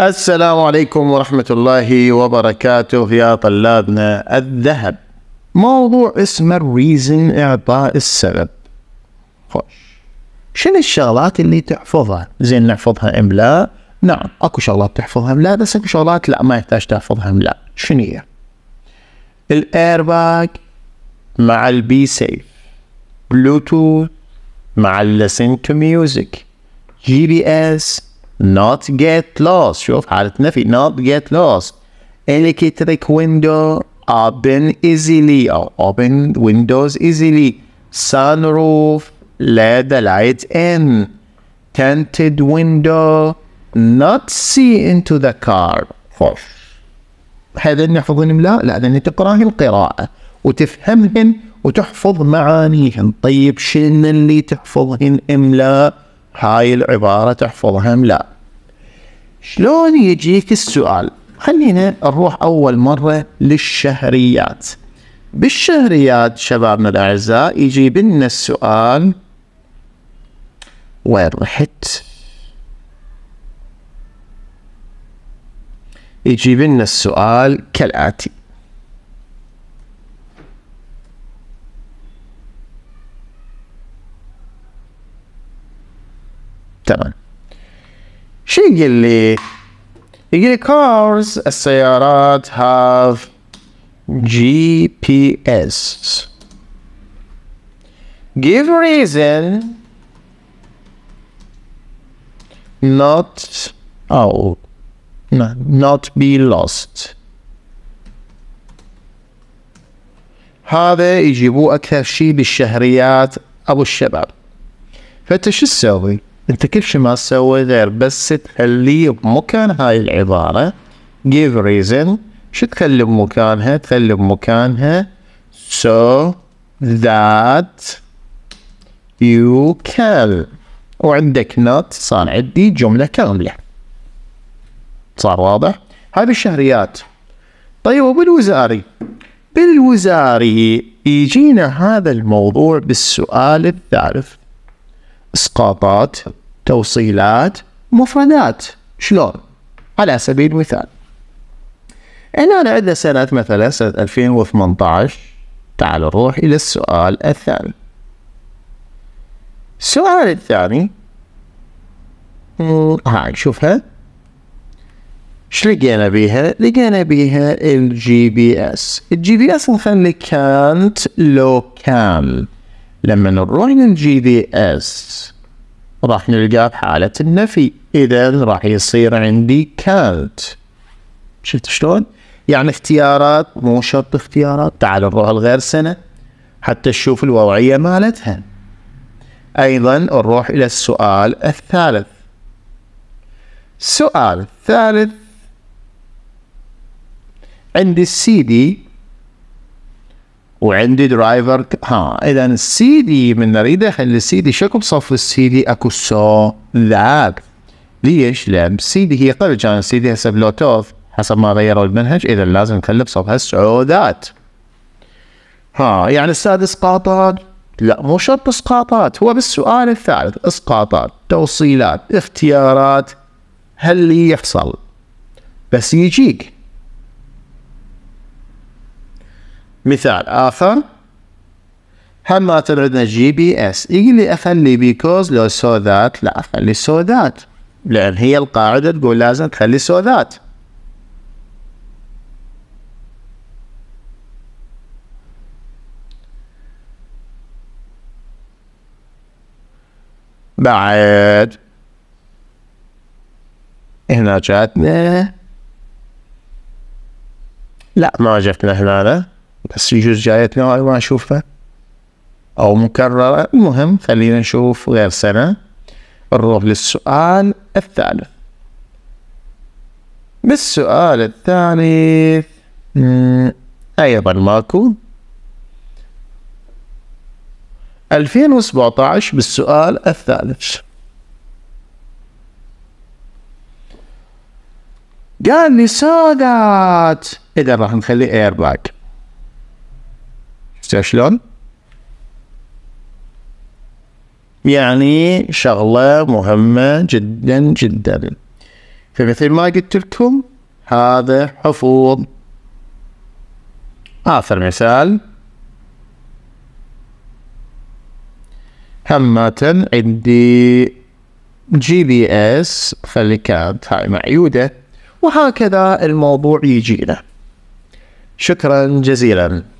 السلام عليكم ورحمة الله وبركاته يا طلابنا الذهب موضوع اسمه الريزن إعطاء السبب خوش شنو الشغلات اللي تحفظها زين نحفظها إملاء نعم اكو شغلات تحفظها إملاء بس اكو شغلات لا ما يحتاج تحفظها إملاء شنو هي الايرباك مع البي سيف بلوتوث مع اللسن تو ميوزك جي بي اس not get lost شوف حالة نفي not get lost electric window open easily أو open windows easily sunroof لا light in tinted window not see into the car خوش هذا نحفظهن لا لا لأن تقرأهن القراءة وتفهمهن وتحفظ معانيهن طيب شنو اللي تحفظهن إملاء هاي العبارة تحفظهم لا شلون يجيك السؤال خلينا نروح أول مرة للشهريات بالشهريات شبابنا الأعزاء يجيب لنا السؤال وين رحت يجيب لنا السؤال كالآتي تمام شو يقول لي يقول لي cars السيارات have GPS give reason not oh no, not be lost هذا يجيبوه اكثر شيء بالشهريات ابو الشباب فانت شو تسوي؟ انت كل شيء ما تسوي غير بس تخليه بمكان هاي العبارة give reason شو تخلي بمكانها تخلي بمكانها so that you can وعندك not صار عندي جملة كاملة صار واضح هاي بالشهريات طيب وبالوزاري بالوزاري يجينا هذا الموضوع بالسؤال الثالث اسقاطات توصيلات مفردات شلون على سبيل المثال هنا عندنا سنة مثلا سنة 2018 تعالوا نروح إلى السؤال الثاني السؤال الثاني هاي نشوفها ايش لقينا بيها؟ لقينا بيها الجي بي اس، الجي بي اس نخلي كانت لوكال لما نروح للجي بي اس راح نلقى بحالة النفي إذا راح يصير عندي كانت شفت شلون؟ يعني اختيارات مو شرط اختيارات تعال نروح لغير سنة حتى تشوف الوضعية مالتها أيضا نروح إلى السؤال الثالث السؤال الثالث عندي السي دي وعندي درايفر ها اذا السي دي من نريد اخلي السي دي شكل صف السي دي اكو سو ذاك ليش؟ لان السي دي هي قبل كان السي دي هسه بلوتوث حسب ما غيروا المنهج اذا لازم نخلي بصفها ذات ها يعني السادس اسقاطات لا مو شرط اسقاطات هو بالسؤال الثالث اسقاطات توصيلات اختيارات هل يحصل بس يجيك مثال آخر هل ما عندنا جي بي اس يقول لي أخلي بيكوز لو سو ذات لا أخلي سو ذات لأن هي القاعدة تقول لازم تخلي سو ذات بعد هنا جاتنا لا ما جاتنا هنا بس يجوز جايتنا أيوة، ما اشوفها أو مكررة المهم خلينا نشوف غير سنة نروح للسؤال الثالث بالسؤال الثالث أيضا ماكو 2017 بالسؤال الثالث قال لي سودات إذا راح نخلي إير باك شفتها شلون؟ يعني شغلة مهمة جدا جدا فمثل ما قلت لكم هذا حفوظ آخر مثال همة عندي جي بي اس خلي كانت هاي معيودة وهكذا الموضوع يجينا شكرا جزيلا